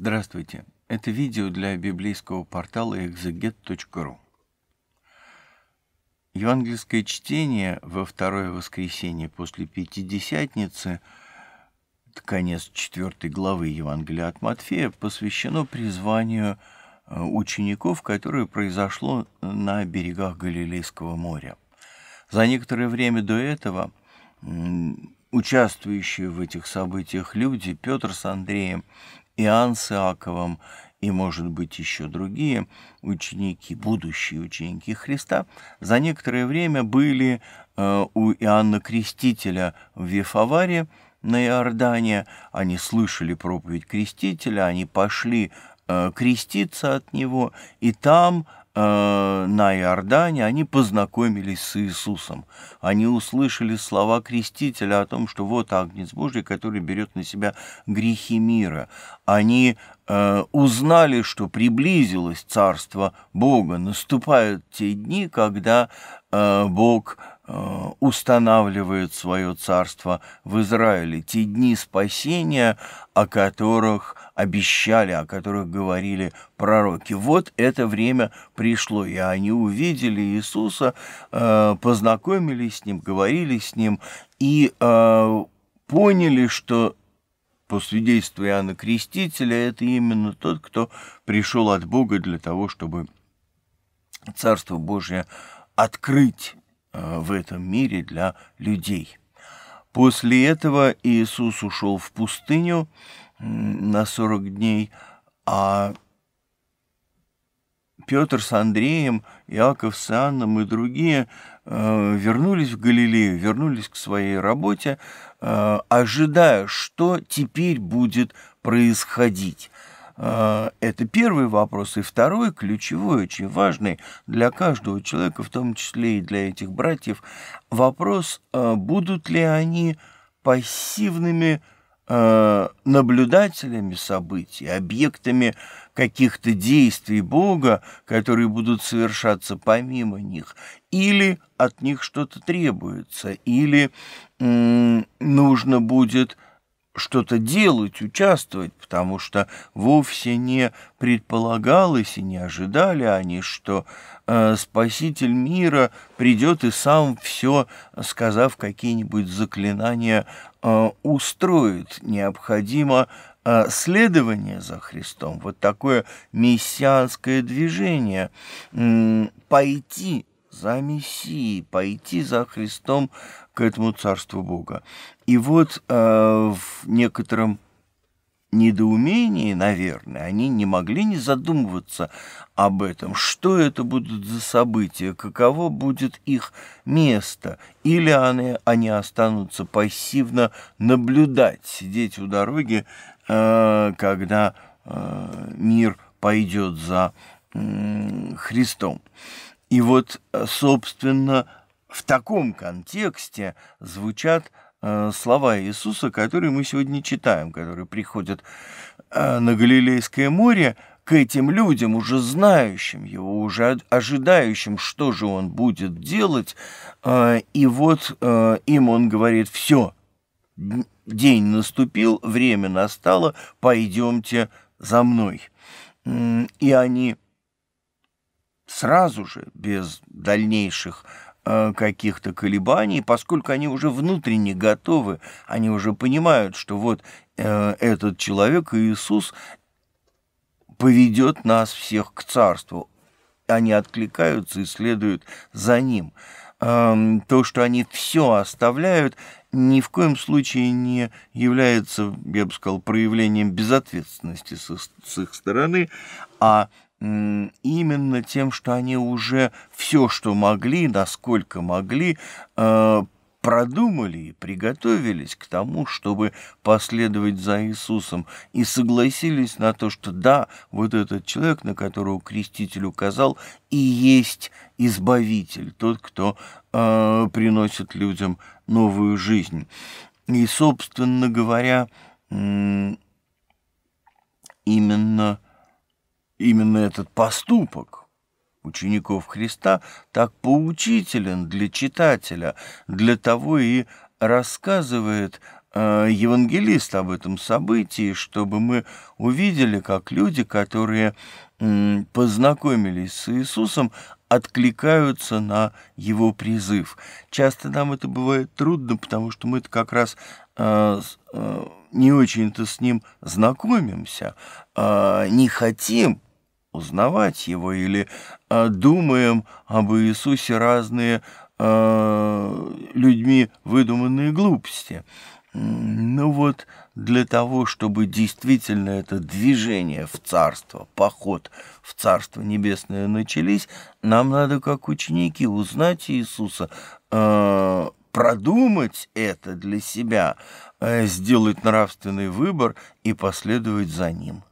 Здравствуйте! Это видео для библейского портала exeget.ru. Евангельское чтение во второе воскресенье после Пятидесятницы, конец четвертой главы Евангелия от Матфея, посвящено призванию э, учеников, которое произошло на берегах Галилейского моря. За некоторое время до этого участвующие в этих событиях люди, Петр с Андреем Иоанн с Иаковом и, может быть, еще другие ученики, будущие ученики Христа, за некоторое время были э, у Иоанна Крестителя в Вифаваре на Иордане. Они слышали проповедь Крестителя, они пошли э, креститься от него, и там Э, на Иордане, они познакомились с Иисусом. Они услышали слова Крестителя о том, что вот Агнец Божий, который берет на себя грехи мира. Они э, узнали, что приблизилось Царство Бога. Наступают те дни, когда э, Бог Э, устанавливает свое царство в Израиле, те дни спасения, о которых обещали, о которых говорили пророки. Вот это время пришло, и они увидели Иисуса, э, познакомились с Ним, говорили с Ним и э, поняли, что по свидетельству Иоанна Крестителя, это именно тот, кто пришел от Бога для того, чтобы Царство Божье открыть Э, в этом мире для людей. После этого Иисус ушел в пустыню на 40 дней, а Петр с Андреем, Иаков с Анном и другие э, вернулись в Галилею, вернулись к своей работе, э, ожидая, что теперь будет происходить. А, это первый вопрос. И второй, ключевой, очень важный для каждого человека, в том числе и для этих братьев, вопрос, а, будут ли они пассивными а, наблюдателями событий, объектами каких-то действий Бога, которые будут совершаться помимо них, или от них что-то требуется, или нужно будет что-то делать, участвовать, потому что вовсе не предполагалось и не ожидали они, что э, Спаситель мира придет и сам все, сказав какие-нибудь заклинания, э, устроит. Необходимо э, следование за Христом, вот такое мессианское движение, э, пойти за Мессией, пойти за Христом к этому Царству Бога. И вот э, в некотором недоумении, наверное, они не могли не задумываться об этом, что это будут за события, каково будет их место, или они, они останутся пассивно наблюдать, сидеть у дороги, э, когда э, мир пойдет за э, Христом. И вот, э, собственно, в таком контексте звучат э, слова Иисуса, которые мы сегодня читаем, которые приходят э, на Галилейское море к этим людям, уже знающим его, уже ожидающим, что же он будет делать. И вот им он говорит, все, день наступил, время настало, пойдемте за мной. И они сразу же, без дальнейших э, каких-то колебаний, поскольку они уже внутренне готовы, они уже понимают, что вот э, этот человек, Иисус, поведет нас всех к Царству. Они откликаются и следуют за Ним. Э, то, что они все оставляют, ни в коем случае не является, я бы сказал, проявлением безответственности с с их стороны, а именно тем, что они уже все, что могли, насколько могли, э, продумали и приготовились к тому, чтобы последовать за Иисусом, и согласились на то, что да, вот этот человек, на которого креститель указал, и есть избавитель, тот, кто э, приносит людям новую жизнь. И, собственно говоря, Именно этот поступок учеников Христа так поучителен для читателя, для того и рассказывает э, евангелист об этом событии, чтобы мы увидели, как люди, которые э, познакомились с Иисусом, откликаются на его призыв. Часто нам это бывает трудно, потому что мы-то как раз э, э, не очень-то с ним знакомимся, э, не хотим узнавать его или э, думаем об Иисусе разные э, людьми выдуманные глупости. Ну вот для того, чтобы действительно это движение в царство, поход в царство небесное начались, нам надо как ученики узнать Иисуса, э, продумать это для себя, э, сделать нравственный выбор и последовать за ним.